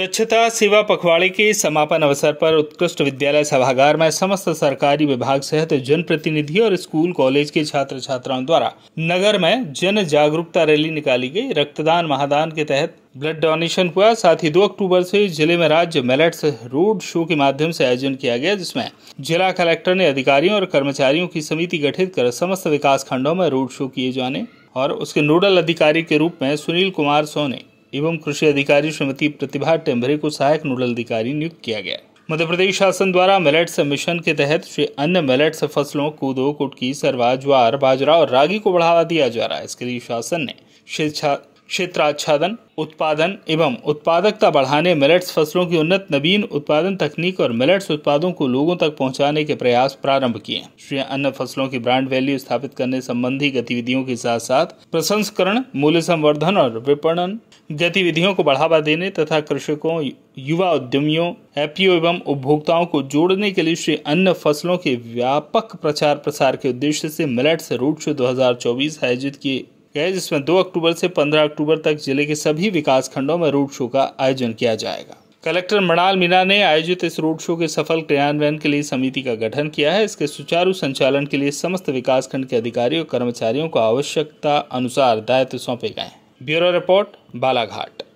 स्वच्छता सेवा पखवाड़े के समापन अवसर पर उत्कृष्ट विद्यालय सभागार में समस्त सरकारी विभाग सहित जनप्रतिनिधि और स्कूल कॉलेज के छात्र छात्राओं द्वारा नगर में जन जागरूकता रैली निकाली गई रक्तदान महादान के तहत ब्लड डोनेशन हुआ साथ ही 2 अक्टूबर से जिले में राज्य मेलेट्स रोड शो के माध्यम से आयोजन किया गया जिसमें जिला कलेक्टर ने अधिकारियों और कर्मचारियों की समिति गठित कर समस्त विकास खंडों में रोड शो किए जाने और उसके नोडल अधिकारी के रूप में सुनील कुमार सोने एवं कृषि अधिकारी श्रीमती प्रतिभा टेम्भरे को सहायक नोडल अधिकारी नियुक्त किया गया मध्य प्रदेश शासन द्वारा मेलेट्स मिशन के तहत श्री अन्य मेलेट्स फसलों कूदो कुटकी सरवा ज्वार बाजरा और रागी को बढ़ावा दिया जा रहा है इसके लिए शासन ने क्षेत्राच्छादन उत्पादन एवं उत्पादकता बढ़ाने मिलेट्स फसलों की उन्नत नवीन उत्पादन तकनीक और मिलेट्स उत्पादों को लोगों तक पहुंचाने के प्रयास प्रारंभ किए श्री अन्य फसलों की ब्रांड वैल्यू स्थापित करने संबंधी गतिविधियों के साथ साथ प्रसंस्करण मूल्य संवर्धन और विपणन गतिविधियों को बढ़ावा देने तथा कृषकों युवा उद्यमियों एपीओ एवं उपभोक्ताओं को जोड़ने के लिए श्री अन्य फसलों के व्यापक प्रचार प्रसार के उद्देश्य से मिलेट्स रोड शो दो आयोजित किए गए जिसमें 2 अक्टूबर से 15 अक्टूबर तक जिले के सभी विकास खंडों में रोड शो का आयोजन किया जाएगा कलेक्टर मणाल मीणा ने आयोजित इस रोड शो के सफल क्रियान्वयन के लिए समिति का गठन किया है इसके सुचारू संचालन के लिए समस्त विकास खंड के अधिकारियों और कर्मचारियों को आवश्यकता अनुसार दायित्व सौंपे गए ब्यूरो रिपोर्ट बालाघाट